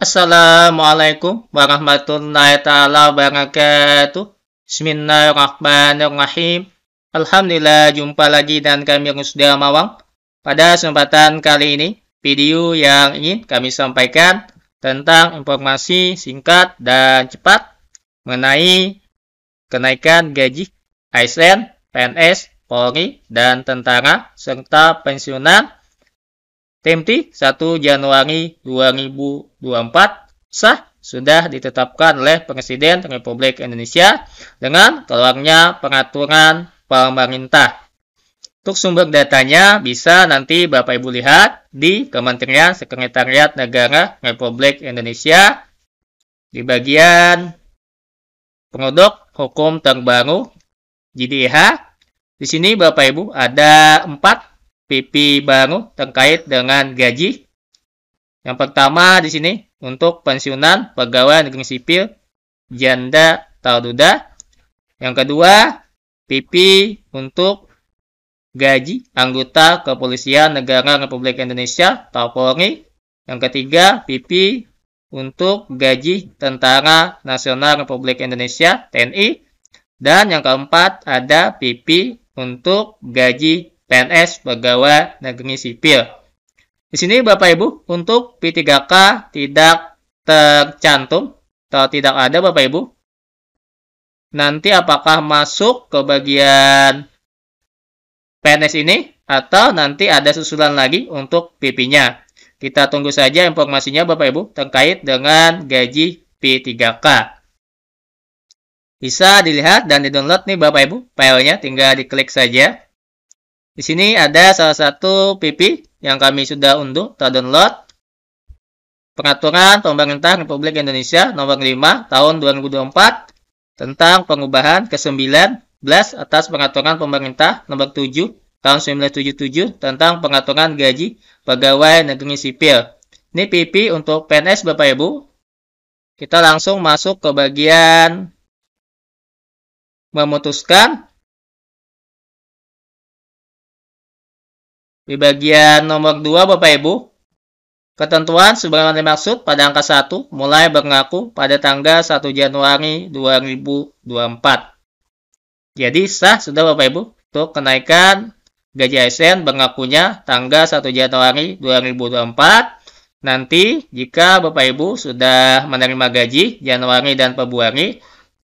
Assalamualaikum warahmatullahi taala wabarakatuh. Bismillahirrahmanirrahim. Alhamdulillah jumpa lagi dan kami sudah Mawang. Pada kesempatan kali ini, video yang ingin kami sampaikan tentang informasi singkat dan cepat mengenai kenaikan gaji ASN, PNS, Polri, dan tentara serta pensiunan TMT 1 Januari 2024 sah sudah ditetapkan oleh Presiden Republik Indonesia dengan keluarnya peraturan pemerintah. Untuk sumber datanya bisa nanti Bapak Ibu lihat di Kementerian Sekretariat Negara Republik Indonesia di bagian produk hukum terbaru JDH. Di sini Bapak Ibu ada empat PP baru terkait dengan gaji. Yang pertama di sini untuk pensiunan pegawai negeri sipil, janda, tarduda. Yang kedua, PP untuk gaji anggota kepolisian negara Republik Indonesia, atau Polri. Yang ketiga, PP untuk gaji Tentara Nasional Republik Indonesia, TNI. Dan yang keempat, ada PP untuk gaji PNS, pegawai negeri sipil. Di sini Bapak Ibu, untuk P3K tidak tercantum atau tidak ada Bapak Ibu. Nanti apakah masuk ke bagian PNS ini atau nanti ada susulan lagi untuk PP-nya. Kita tunggu saja informasinya Bapak Ibu terkait dengan gaji P3K. Bisa dilihat dan didownload nih Bapak Ibu filenya tinggal diklik saja. Di sini ada salah satu PP yang kami sudah unduh, atau download. Peraturan Pemerintah Republik Indonesia nomor 5 tahun 2024 tentang pengubahan ke-19 atas Peraturan Pemerintah nomor 7 tahun 1977 tentang pengaturan gaji pegawai negeri sipil. Ini PP untuk PNS Bapak Ibu. Kita langsung masuk ke bagian memutuskan Di bagian nomor 2, Bapak Ibu, ketentuan sebagaimana dimaksud pada angka 1 mulai berlaku pada tanggal 1 Januari 2024. Jadi sah sudah Bapak Ibu untuk kenaikan gaji ASN berlakunya tanggal 1 Januari 2024. Nanti jika Bapak Ibu sudah menerima gaji Januari dan Februari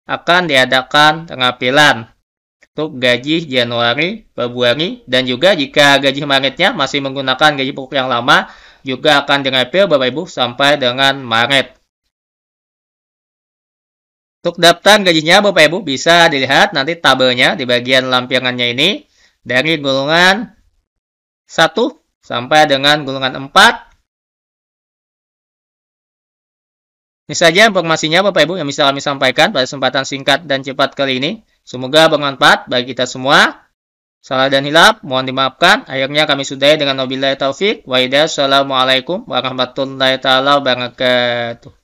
akan diadakan pilihan untuk gaji Januari, Februari, dan juga jika gaji Maretnya masih menggunakan gaji pokok yang lama, juga akan direview Bapak Ibu sampai dengan Maret. Untuk daftar gajinya Bapak Ibu bisa dilihat nanti tabelnya di bagian lampirannya ini dari golongan 1 sampai dengan golongan 4. Ini saja informasinya Bapak Ibu yang bisa kami sampaikan pada kesempatan singkat dan cepat kali ini. Semoga bermanfaat bagi kita semua. Salah dan hilap, mohon dimaafkan. Akhirnya kami sudahi dengan wabillahi taufik. Wa'idah. Assalamualaikum warahmatullahi wabarakatuh.